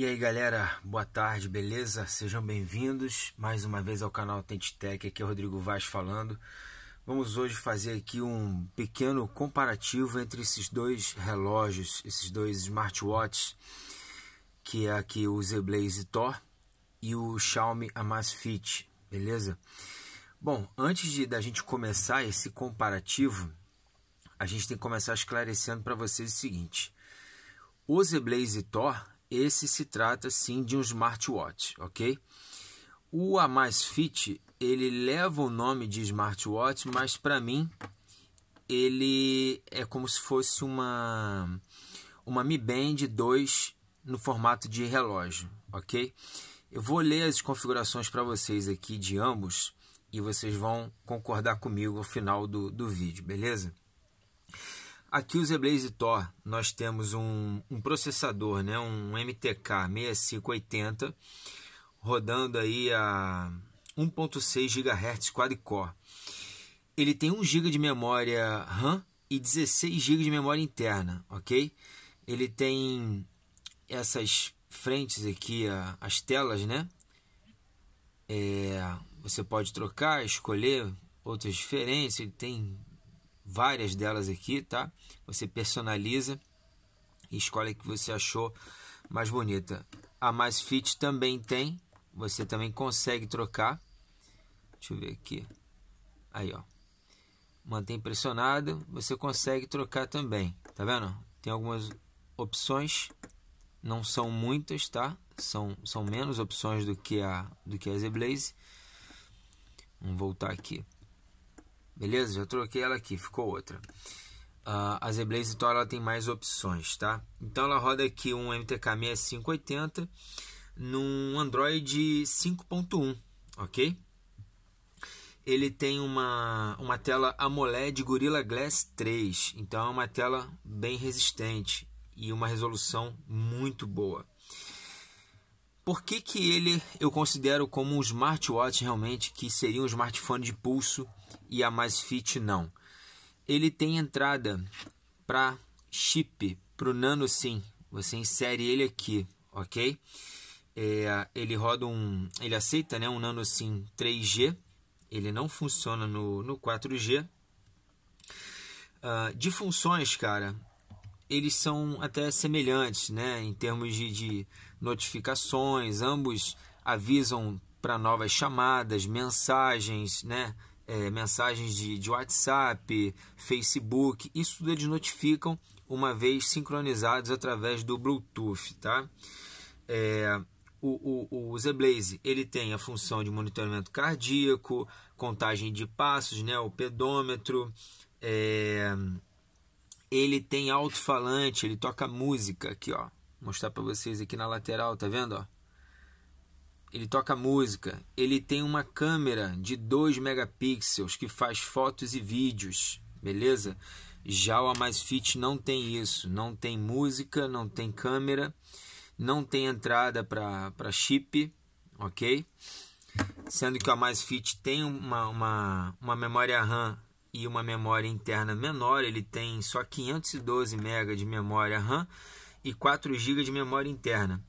E aí galera, boa tarde, beleza? Sejam bem-vindos mais uma vez ao canal Tech. aqui é o Rodrigo Vaz falando. Vamos hoje fazer aqui um pequeno comparativo entre esses dois relógios, esses dois smartwatches, que é aqui o Zeblaze Thor e o Xiaomi Amazfit, beleza? Bom, antes de da gente começar esse comparativo, a gente tem que começar esclarecendo para vocês o seguinte. O Zeblaze Thor esse se trata sim de um smartwatch, ok? O Amazfit ele leva o nome de smartwatch, mas para mim ele é como se fosse uma uma Mi Band 2 no formato de relógio, ok? Eu vou ler as configurações para vocês aqui de ambos e vocês vão concordar comigo ao final do, do vídeo, beleza? Aqui o ZBlaze Tor, nós temos um, um processador, né, um MTK 6580, rodando aí a 1.6 GHz quad-core. Ele tem 1 GB de memória RAM e 16 GB de memória interna, ok? Ele tem essas frentes aqui, a, as telas, né? É, você pode trocar, escolher outras diferenças, ele tem várias delas aqui, tá? Você personaliza e escolhe a que você achou mais bonita. A mais fit também tem, você também consegue trocar. Deixa eu ver aqui. Aí, ó. Mantém pressionado, você consegue trocar também, tá vendo? Tem algumas opções, não são muitas, tá? São, são menos opções do que a do que a Z Blaze. Vamos voltar aqui. Beleza? Já troquei ela aqui, ficou outra. Uh, a z então ela tem mais opções, tá? Então ela roda aqui um MTK 6580 num Android 5.1, ok? Ele tem uma, uma tela AMOLED Gorilla Glass 3, então é uma tela bem resistente e uma resolução muito boa. Por que, que ele eu considero como um smartwatch realmente, que seria um smartphone de pulso e a mais fit não? Ele tem entrada para chip, para o Nano SIM. Você insere ele aqui, ok? É, ele roda um, ele aceita né, um Nano SIM 3G. Ele não funciona no, no 4G. Uh, ah, de funções, cara, eles são até semelhantes, né? Em termos de, de notificações, ambos avisam para novas chamadas, mensagens, né? É, mensagens de, de WhatsApp, Facebook, isso tudo eles notificam uma vez sincronizados através do Bluetooth, tá? É, o, o, o ZBlaze ele tem a função de monitoramento cardíaco, contagem de passos, né, o pedômetro, é, ele tem alto-falante, ele toca música aqui, ó. Vou mostrar para vocês aqui na lateral, tá vendo, ó? Ele toca música. Ele tem uma câmera de 2 megapixels que faz fotos e vídeos, beleza? Já o Amazfit não tem isso, não tem música, não tem câmera, não tem entrada para chip, ok? Sendo que o Amazfit tem uma, uma, uma memória RAM e uma memória interna menor, ele tem só 512 MB de memória RAM e 4 GB de memória interna.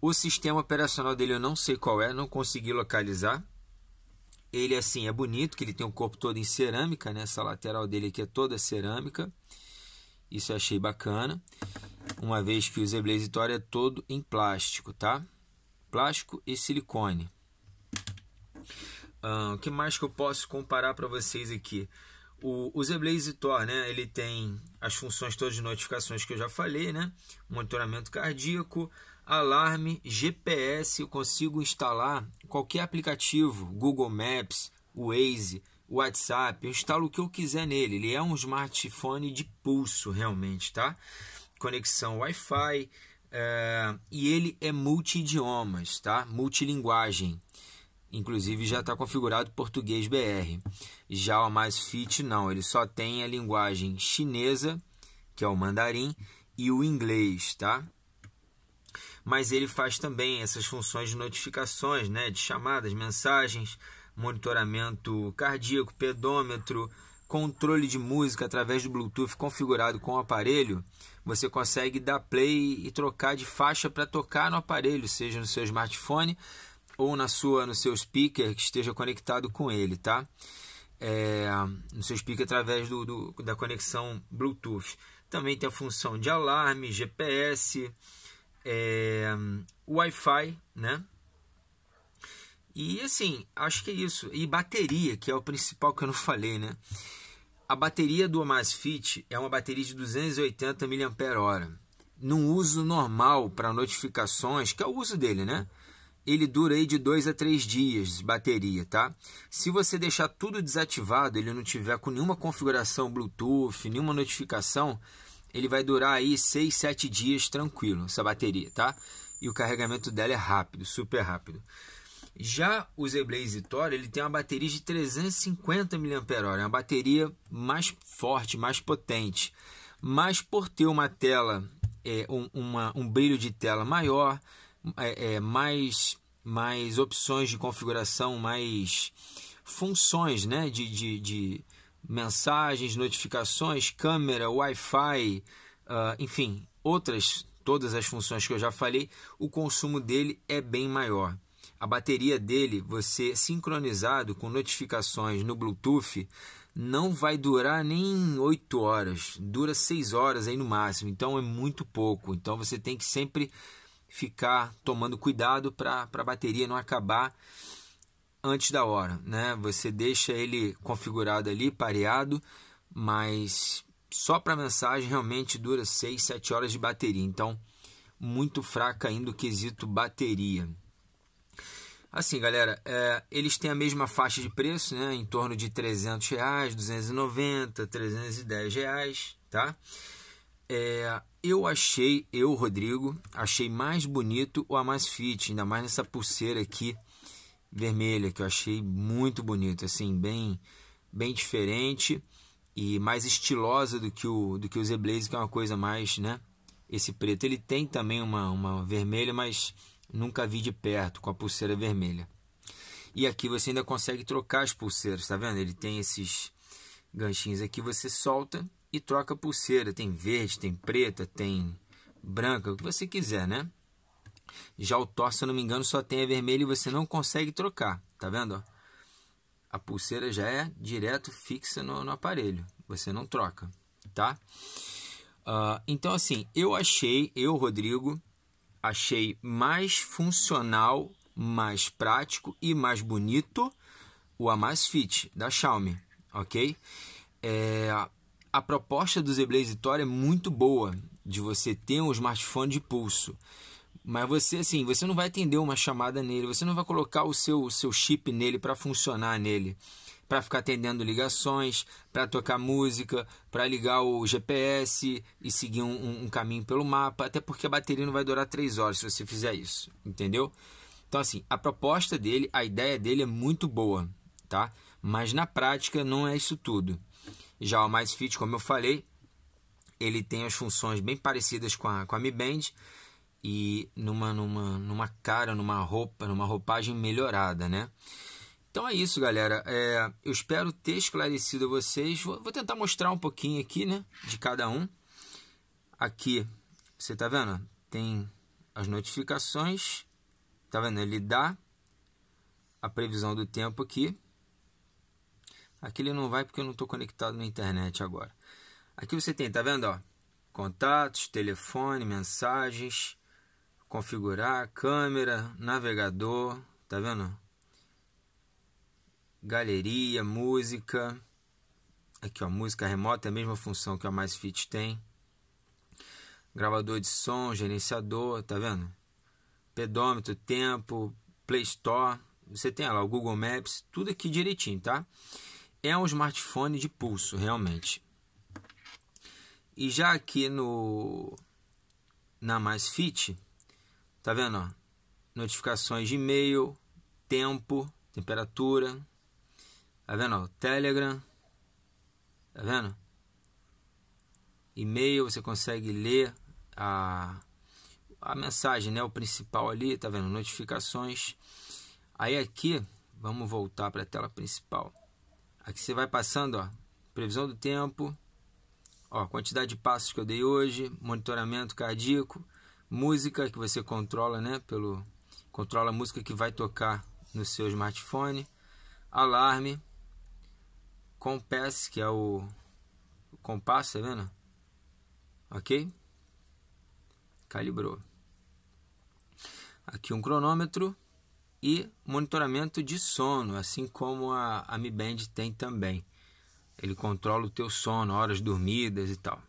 O sistema operacional dele eu não sei qual é, não consegui localizar. Ele assim é bonito, que ele tem o corpo todo em cerâmica, né? Essa lateral dele aqui é toda cerâmica. Isso eu achei bacana. Uma vez que o Zeblaze blaze é todo em plástico, tá? Plástico e silicone. o que mais que eu posso comparar para vocês aqui? O, o ZBlaze Tor, né, ele tem as funções todas de notificações que eu já falei, né? Monitoramento cardíaco, alarme, GPS, eu consigo instalar qualquer aplicativo, Google Maps, Waze, WhatsApp, eu instalo o que eu quiser nele. Ele é um smartphone de pulso realmente, tá? Conexão Wi-Fi é, e ele é multi-idiomas, tá? Multilinguagem. Inclusive já está configurado português BR. Já o mais fit não, ele só tem a linguagem chinesa, que é o mandarim, e o inglês, tá? Mas ele faz também essas funções de notificações, né, de chamadas, mensagens, monitoramento cardíaco, pedômetro, controle de música através do Bluetooth configurado com o aparelho, você consegue dar play e trocar de faixa para tocar no aparelho, seja no seu smartphone, ou na sua no seu speaker que esteja conectado com ele, tá? É, no seu speaker através do, do, da conexão Bluetooth. Também tem a função de alarme, GPS, é, Wi-Fi, né? E assim, acho que é isso. E bateria, que é o principal que eu não falei, né? A bateria do Amazfit é uma bateria de 280 mAh. Num uso normal para notificações, que é o uso dele, né? ele dura aí de dois a três dias bateria, tá? Se você deixar tudo desativado, ele não tiver com nenhuma configuração Bluetooth, nenhuma notificação, ele vai durar aí seis, sete dias tranquilo essa bateria, tá? E o carregamento dela é rápido, super rápido. Já o Z-Blaze Thor, ele tem uma bateria de 350 mAh, é uma bateria mais forte, mais potente. Mas por ter uma tela, é, um, uma, um brilho de tela maior, é, é, mais, mais opções de configuração, mais funções né? de, de, de mensagens, notificações, câmera, Wi-Fi, uh, enfim, outras, todas as funções que eu já falei, o consumo dele é bem maior. A bateria dele, você sincronizado com notificações no Bluetooth, não vai durar nem 8 horas, dura 6 horas aí no máximo, então é muito pouco. Então você tem que sempre ficar tomando cuidado para a bateria não acabar antes da hora, né? Você deixa ele configurado ali, pareado, mas só para mensagem realmente dura 6, 7 horas de bateria. Então, muito fraca ainda o quesito bateria. Assim, galera, é, eles têm a mesma faixa de preço, né? Em torno de 300 reais, 290, 310 reais, tá? É, eu achei, eu, Rodrigo, achei mais bonito o Fit, ainda mais nessa pulseira aqui vermelha, que eu achei muito bonito, assim, bem bem diferente e mais estilosa do que o do que o Zeblaze, que é uma coisa mais, né? Esse preto, ele tem também uma uma vermelha, mas nunca vi de perto com a pulseira vermelha. E aqui você ainda consegue trocar as pulseiras, tá vendo? Ele tem esses ganchinhos aqui, você solta e troca pulseira. Tem verde, tem preta, tem branca, o que você quiser, né? Já o Thor, se eu não me engano, só tem a vermelha e você não consegue trocar, tá vendo? A pulseira já é direto fixa no, no aparelho, você não troca, tá? Uh, então, assim, eu achei, eu, Rodrigo, achei mais funcional, mais prático e mais bonito o Amazfit da Xiaomi, ok? É, a proposta do Zblaze Blaze Tor é muito boa, de você ter um smartphone de pulso. Mas você assim, você não vai atender uma chamada nele, você não vai colocar o seu, o seu chip nele para funcionar nele, para ficar atendendo ligações, para tocar música, para ligar o GPS e seguir um, um caminho pelo mapa, até porque a bateria não vai durar 3 horas se você fizer isso, entendeu? Então assim, a proposta dele, a ideia dele é muito boa, tá? Mas na prática não é isso tudo. Já o Mais Fit, como eu falei, ele tem as funções bem parecidas com a, com a Mi Band e numa, numa, numa cara, numa roupa, numa roupagem melhorada, né? Então é isso, galera. É, eu espero ter esclarecido vocês. Vou, vou, tentar mostrar um pouquinho aqui, né? De cada um. Aqui, você tá vendo? Tem as notificações. Tá vendo? Ele dá a previsão do tempo aqui. Aqui ele não vai porque eu não estou conectado na internet agora. Aqui você tem, tá vendo? Ó, contatos, telefone, mensagens, configurar, câmera, navegador, tá vendo? Galeria, música. Aqui, ó, música remota é a mesma função que a Mais Fit tem. Gravador de som, gerenciador, tá vendo? Pedômetro, tempo, Play Store. Você tem ó, lá o Google Maps, tudo aqui direitinho, tá? é um smartphone de pulso, realmente. E já aqui no na Mais Fit, tá vendo? Ó? Notificações de e-mail, tempo, temperatura, tá vendo? Ó? Telegram, tá vendo? E-mail, você consegue ler a, a mensagem, né? O principal ali, tá vendo? Notificações. Aí aqui, vamos voltar para a tela principal. Aqui você vai passando, ó, previsão do tempo, ó, quantidade de passos que eu dei hoje, monitoramento cardíaco, música que você controla, né, pelo controla a música que vai tocar no seu smartphone, alarme, compass, que é o, o compasso, tá vendo? OK? Calibrou. Aqui um cronômetro e monitoramento de sono, assim como a, a Mi Band tem também. Ele controla o teu sono, horas dormidas e tal.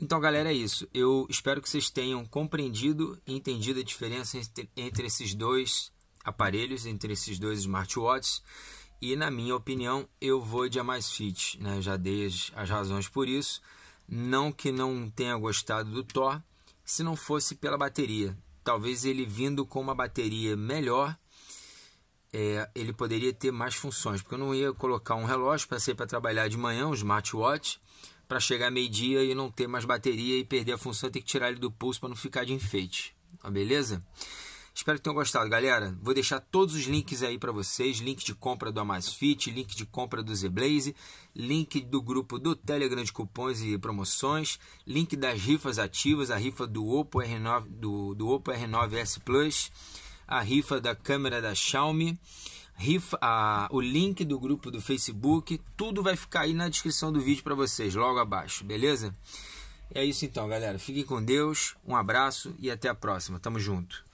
Então, galera, é isso. Eu espero que vocês tenham compreendido e entendido a diferença entre, entre esses dois aparelhos, entre esses dois smartwatches. E, na minha opinião, eu vou de a mais fit. Né? Já dei as, as razões por isso. Não que não tenha gostado do Thor, se não fosse pela bateria. Talvez ele vindo com uma bateria melhor, é, ele poderia ter mais funções, porque eu não ia colocar um relógio para ser para trabalhar de manhã, um smartwatch, para chegar meio-dia e não ter mais bateria e perder a função, tem que tirar ele do pulso para não ficar de enfeite. Tá beleza? Espero que tenham gostado, galera. Vou deixar todos os links aí para vocês: link de compra do Amazfit, link de compra do Zblaze, link do grupo do Telegram de cupons e promoções, link das rifas ativas, a rifa do Oppo R9, do, do Oppo R9S Plus, a rifa da câmera da Xiaomi, rifa, a, o link do grupo do Facebook. Tudo vai ficar aí na descrição do vídeo para vocês, logo abaixo, beleza? É isso então, galera. Fiquem com Deus, um abraço e até a próxima. Tamo junto.